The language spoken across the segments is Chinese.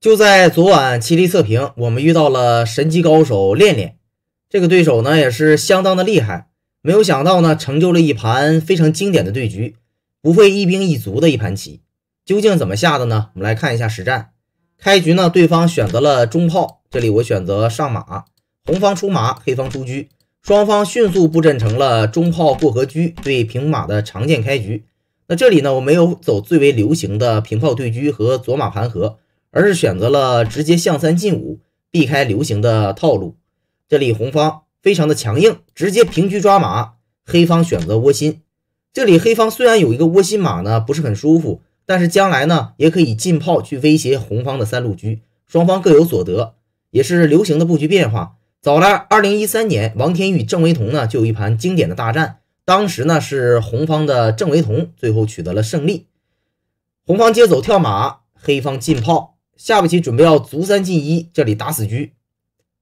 就在昨晚棋力测评，我们遇到了神级高手练练，这个对手呢也是相当的厉害。没有想到呢，成就了一盘非常经典的对局，不费一兵一卒的一盘棋，究竟怎么下的呢？我们来看一下实战。开局呢，对方选择了中炮，这里我选择上马，红方出马，黑方出车，双方迅速布阵成了中炮过河车对平马的常见开局。那这里呢，我没有走最为流行的平炮对车和左马盘河。而是选择了直接象三进五，避开流行的套路。这里红方非常的强硬，直接平车抓马。黑方选择窝心。这里黑方虽然有一个窝心马呢，不是很舒服，但是将来呢也可以进炮去威胁红方的三路车。双方各有所得，也是流行的布局变化。早在二零一三年，王天宇郑维彤呢就有一盘经典的大战。当时呢是红方的郑维彤最后取得了胜利。红方接走跳马，黑方进炮。下步棋准备要卒三进一，这里打死车，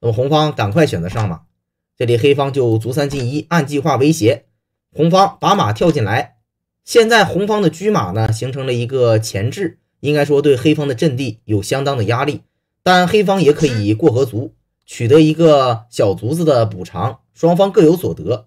那么红方赶快选择上马。这里黑方就卒三进一，按计划威胁红方把马跳进来。现在红方的车马呢，形成了一个前置，应该说对黑方的阵地有相当的压力。但黑方也可以过河卒，取得一个小卒子的补偿，双方各有所得。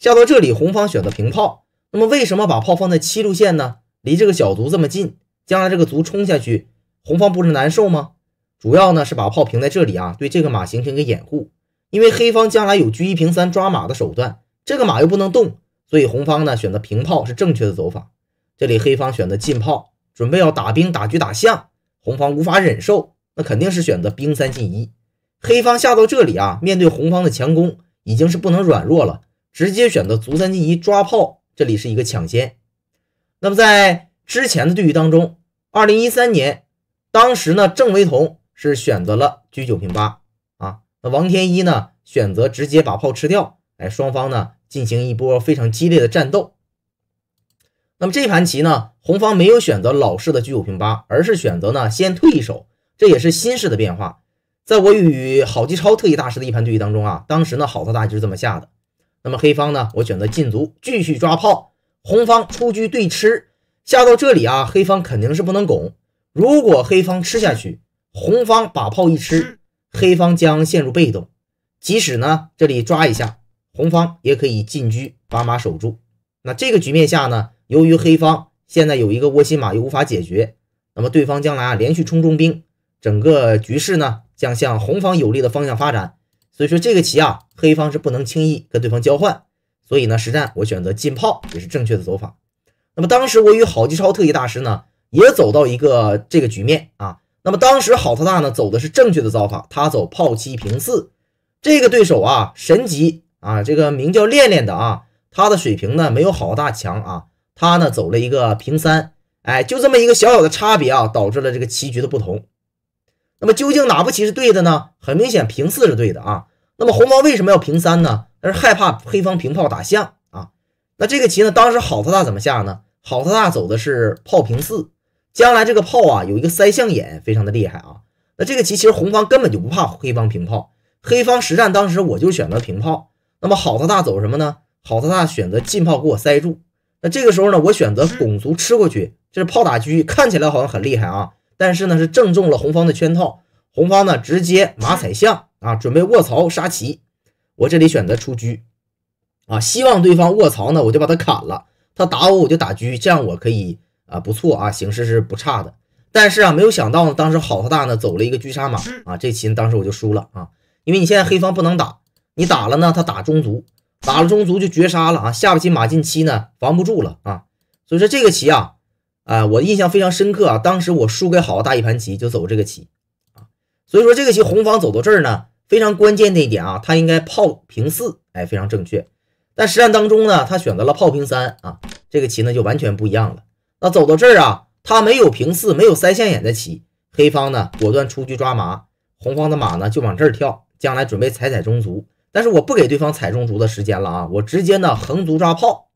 下到这里，红方选择平炮。那么为什么把炮放在七路线呢？离这个小卒这么近，将来这个卒冲下去。红方不是难受吗？主要呢是把炮平在这里啊，对这个马形成一个掩护，因为黑方将来有车一平三抓马的手段，这个马又不能动，所以红方呢选择平炮是正确的走法。这里黑方选择进炮，准备要打兵、打车、打象，红方无法忍受，那肯定是选择兵三进一。黑方下到这里啊，面对红方的强攻，已经是不能软弱了，直接选择卒三进一抓炮，这里是一个抢先。那么在之前的对局当中，二零一三年。当时呢，郑维同是选择了车九平八啊，那王天一呢选择直接把炮吃掉，哎，双方呢进行一波非常激烈的战斗。那么这盘棋呢，红方没有选择老式的车九平八，而是选择呢先退一手，这也是新式的变化。在我与郝继超特异大师的一盘对弈当中啊，当时呢郝泽大就是这么下的。那么黑方呢，我选择进卒继续抓炮，红方出车对吃，下到这里啊，黑方肯定是不能拱。如果黑方吃下去，红方把炮一吃，黑方将陷入被动。即使呢，这里抓一下，红方也可以进车把马守住。那这个局面下呢，由于黑方现在有一个窝心马又无法解决，那么对方将来啊连续冲中兵，整个局势呢将向红方有利的方向发展。所以说这个棋啊，黑方是不能轻易跟对方交换。所以呢，实战我选择进炮也是正确的走法。那么当时我与郝继超特级大师呢。也走到一个这个局面啊，那么当时郝特大呢走的是正确的走法，他走炮七平四，这个对手啊神级啊，这个名叫练练的啊，他的水平呢没有郝大强啊，他呢走了一个平三，哎，就这么一个小小的差别啊，导致了这个棋局的不同。那么究竟哪步棋是对的呢？很明显平四是对的啊。那么红方为什么要平三呢？那是害怕黑方平炮打象啊。那这个棋呢，当时郝特大怎么下呢？郝特大走的是炮平四。将来这个炮啊，有一个塞象眼，非常的厉害啊。那这个棋其实红方根本就不怕黑方平炮，黑方实战当时我就选择平炮。那么郝泽大走什么呢？郝泽大选择进炮给我塞住。那这个时候呢，我选择拱卒吃过去，这是炮打车，看起来好像很厉害啊，但是呢是正中了红方的圈套。红方呢直接马踩象啊，准备卧槽杀棋。我这里选择出车啊，希望对方卧槽呢，我就把他砍了。他打我我就打车，这样我可以。啊，不错啊，形势是不差的。但是啊，没有想到呢，当时好他大呢走了一个狙杀马啊，这棋当时我就输了啊，因为你现在黑方不能打，你打了呢，他打中卒，打了中卒就绝杀了啊，下不棋马进七呢防不住了啊，所以说这个棋啊，啊，我印象非常深刻啊，当时我输给好大一盘棋就走这个棋啊，所以说这个棋红方走到这儿呢，非常关键的一点啊，他应该炮平四，哎，非常正确。但实战当中呢，他选择了炮平三啊，这个棋呢就完全不一样了。那走到这儿啊，他没有平四，没有塞象眼的棋。黑方呢，果断出去抓马。红方的马呢，就往这儿跳，将来准备踩踩中卒。但是我不给对方踩中卒的时间了啊！我直接呢横卒抓炮，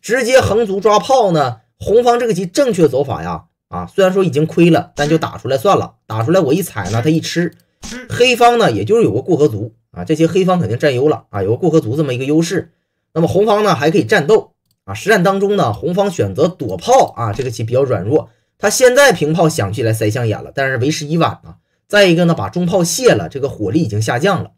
直接横卒抓炮呢。红方这个棋正确走法呀啊，虽然说已经亏了，但就打出来算了。打出来我一踩呢，他一吃。黑方呢，也就是有个过河卒啊，这些黑方肯定占优了啊，有个过河卒这么一个优势。那么红方呢，还可以战斗。啊，实战当中呢，红方选择躲炮啊，这个棋比较软弱。他现在平炮想起来塞象眼了，但是为时已晚啊。再一个呢，把中炮卸了，这个火力已经下降了。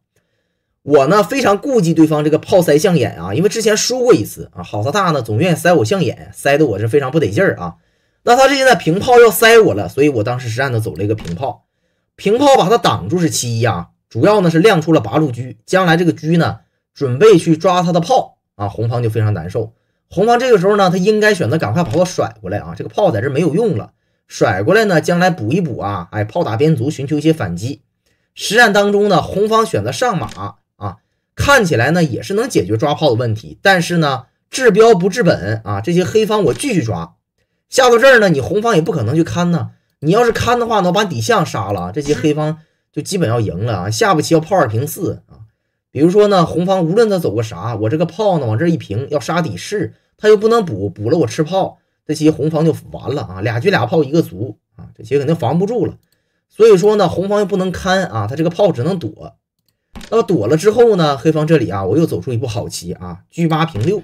我呢非常顾忌对方这个炮塞象眼啊，因为之前输过一次啊，好他大呢总愿意塞我象眼，塞的我是非常不得劲儿啊。那他这现在平炮要塞我了，所以我当时实战呢走了一个平炮，平炮把他挡住是其一啊，主要呢是亮出了八路车，将来这个车呢准备去抓他的炮啊，红方就非常难受。红方这个时候呢，他应该选择赶快把我甩过来啊！这个炮在这没有用了，甩过来呢，将来补一补啊！哎，炮打边卒，寻求一些反击。实战当中呢，红方选择上马啊，看起来呢也是能解决抓炮的问题，但是呢治标不治本啊！这些黑方我继续抓，下到这儿呢，你红方也不可能去看呢。你要是看的话，我把底象杀了啊，这些黑方就基本要赢了啊！下步棋要炮二平四啊。比如说呢，红方无论他走个啥，我这个炮呢往这一平，要杀底士，他又不能补，补了我吃炮，这棋红方就完了啊！俩车俩炮一个卒啊，这棋肯定防不住了。所以说呢，红方又不能看啊，他这个炮只能躲。那么躲了之后呢，黑方这里啊，我又走出一步好棋啊，车八平六。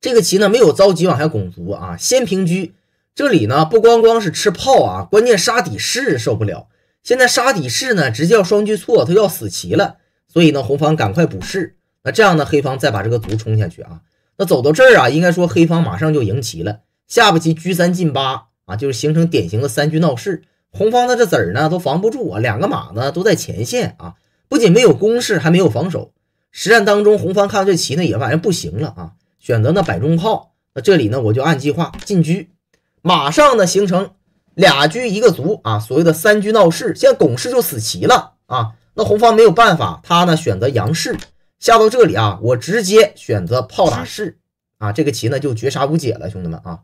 这个棋呢没有着急往下拱卒啊，先平车。这里呢不光光是吃炮啊，关键杀底士受不了。现在杀底士呢，直接要双车错，他要死棋了。所以呢，红方赶快补士，那这样呢，黑方再把这个卒冲下去啊。那走到这儿啊，应该说黑方马上就赢棋了。下步棋车三进八啊，就是形成典型的三车闹事。红方的这子儿呢都防不住啊，两个马呢都在前线啊，不仅没有攻势，还没有防守。实战当中，红方看到这棋呢也反正不行了啊，选择呢摆中炮。那这里呢，我就按计划进车，马上呢形成俩车一个卒啊，所谓的三车闹事，现在拱士就死棋了啊。那红方没有办法，他呢选择杨士下到这里啊，我直接选择炮打士啊，这个棋呢就绝杀无解了，兄弟们啊，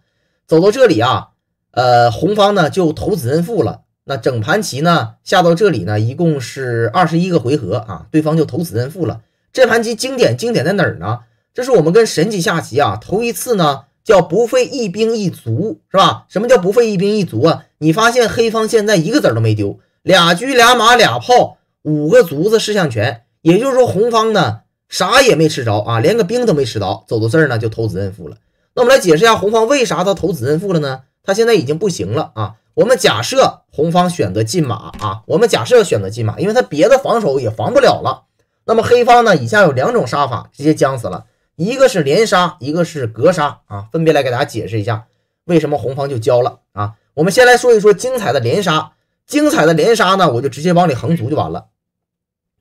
走到这里啊，呃，红方呢就投子认负了。那整盘棋呢下到这里呢，一共是二十一个回合啊，对方就投子认负了。这盘棋经典经典在哪儿呢？这是我们跟神级下棋啊，头一次呢叫不费一兵一卒，是吧？什么叫不费一兵一卒啊？你发现黑方现在一个子都没丢，俩车俩马俩炮。五个卒子士象全，也就是说红方呢啥也没吃着啊，连个兵都没吃着，走到这儿呢就投子认负了。那我们来解释一下红方为啥他投子认负了呢？他现在已经不行了啊。我们假设红方选择进马啊，我们假设选择进马，因为他别的防守也防不了了。那么黑方呢，以下有两种杀法，直接将死了，一个是连杀，一个是格杀啊，分别来给大家解释一下为什么红方就交了啊。我们先来说一说精彩的连杀，精彩的连杀呢，我就直接往里横卒就完了。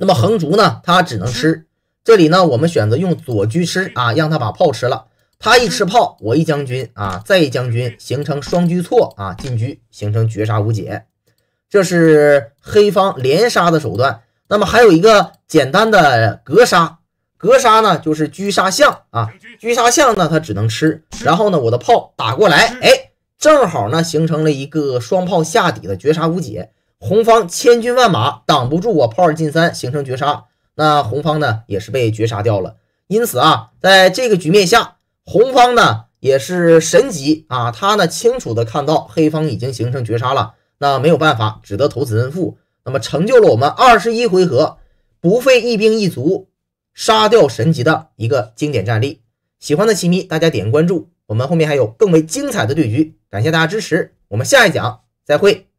那么横卒呢，他只能吃。这里呢，我们选择用左车吃啊，让他把炮吃了。他一吃炮，我一将军啊，再一将军，形成双车错啊，进车形成绝杀无解。这是黑方连杀的手段。那么还有一个简单的格杀，格杀呢就是车杀象啊，车杀象呢他只能吃。然后呢，我的炮打过来，哎，正好呢形成了一个双炮下底的绝杀无解。红方千军万马挡不住我炮二进三形成绝杀，那红方呢也是被绝杀掉了。因此啊，在这个局面下，红方呢也是神级啊，他呢清楚的看到黑方已经形成绝杀了，那没有办法，只得投子认负。那么成就了我们二十一回合不费一兵一卒杀掉神级的一个经典战例。喜欢的棋迷大家点个关注，我们后面还有更为精彩的对局，感谢大家支持，我们下一讲再会。